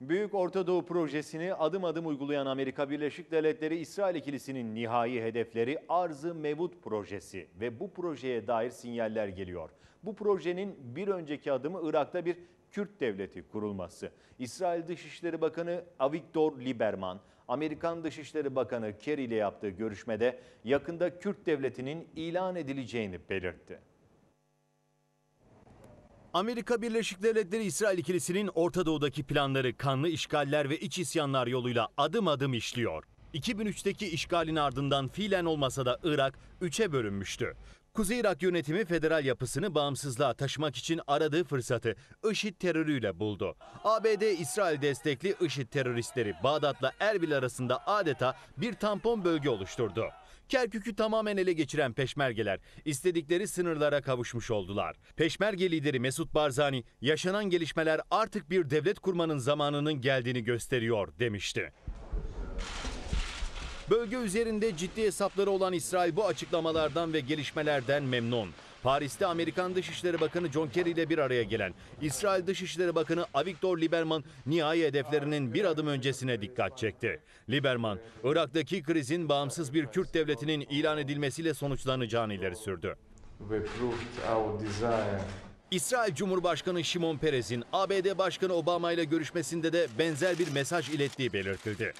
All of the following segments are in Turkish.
Büyük Orta Doğu projesini adım adım uygulayan Amerika Birleşik Devletleri İsrail ikilisinin nihai hedefleri Arzı Mevut projesi ve bu projeye dair sinyaller geliyor. Bu projenin bir önceki adımı Irak'ta bir Kürt devleti kurulması. İsrail Dışişleri Bakanı Avigdor Lieberman, Amerikan Dışişleri Bakanı Kerry ile yaptığı görüşmede yakında Kürt devletinin ilan edileceğini belirtti. Amerika Birleşik Devletleri İsrail ikilisinin Orta Doğu'daki planları kanlı işgaller ve iç isyanlar yoluyla adım adım işliyor. 2003'teki işgalin ardından fiilen olmasa da Irak 3'e bölünmüştü. Kuzey Irak yönetimi federal yapısını bağımsızlığa taşımak için aradığı fırsatı IŞİD terörüyle buldu. ABD İsrail destekli IŞİD teröristleri Bağdat'la Erbil arasında adeta bir tampon bölge oluşturdu. Kerkük'ü tamamen ele geçiren peşmergeler istedikleri sınırlara kavuşmuş oldular. Peşmerge lideri Mesut Barzani, yaşanan gelişmeler artık bir devlet kurmanın zamanının geldiğini gösteriyor demişti. Bölge üzerinde ciddi hesapları olan İsrail bu açıklamalardan ve gelişmelerden memnun. Paris'te Amerikan Dışişleri Bakanı John Kerry ile bir araya gelen İsrail Dışişleri Bakanı Avigdor Lieberman nihai hedeflerinin bir adım öncesine dikkat çekti. Lieberman, Irak'taki krizin bağımsız bir Kürt devletinin ilan edilmesiyle sonuçlanacağını ileri sürdü. İsrail Cumhurbaşkanı Şimon Peres'in ABD Başkanı Obama ile görüşmesinde de benzer bir mesaj ilettiği belirtildi.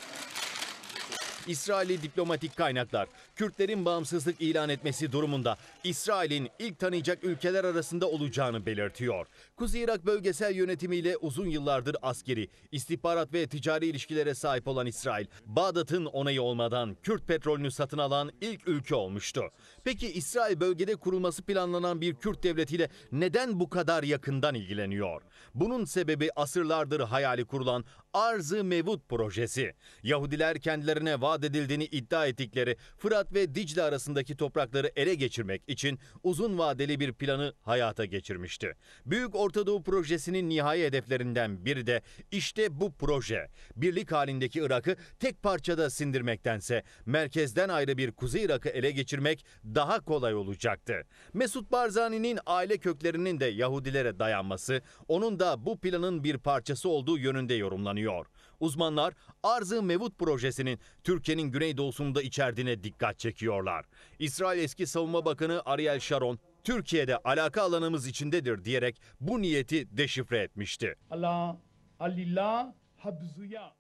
İsrail'i diplomatik kaynaklar Kürtlerin bağımsızlık ilan etmesi durumunda İsrail'in ilk tanıyacak ülkeler arasında olacağını belirtiyor. Kuzey Irak bölgesel yönetimiyle uzun yıllardır askeri, istihbarat ve ticari ilişkilere sahip olan İsrail, Bağdat'ın onayı olmadan Kürt petrolünü satın alan ilk ülke olmuştu. Peki İsrail bölgede kurulması planlanan bir Kürt devletiyle neden bu kadar yakından ilgileniyor? Bunun sebebi asırlardır hayali kurulan Arzı Mevut projesi. Yahudiler kendilerine vaat vaat edildiğini iddia ettikleri Fırat ve Dicle arasındaki toprakları ele geçirmek için uzun vadeli bir planı hayata geçirmişti. Büyük Orta Doğu projesinin nihai hedeflerinden biri de işte bu proje. Birlik halindeki Irak'ı tek parçada sindirmektense merkezden ayrı bir Kuzey Irak'ı ele geçirmek daha kolay olacaktı. Mesut Barzani'nin aile köklerinin de Yahudilere dayanması, onun da bu planın bir parçası olduğu yönünde yorumlanıyor. Uzmanlar Arzı Mevut projesinin Türkiye ülkenin güneydoğusunda içerdiğine dikkat çekiyorlar. İsrail eski savunma bakanı Ariel Sharon, Türkiye'de alaka alanımız içindedir diyerek bu niyeti deşifre etmişti. Allah, Allah, habzuya.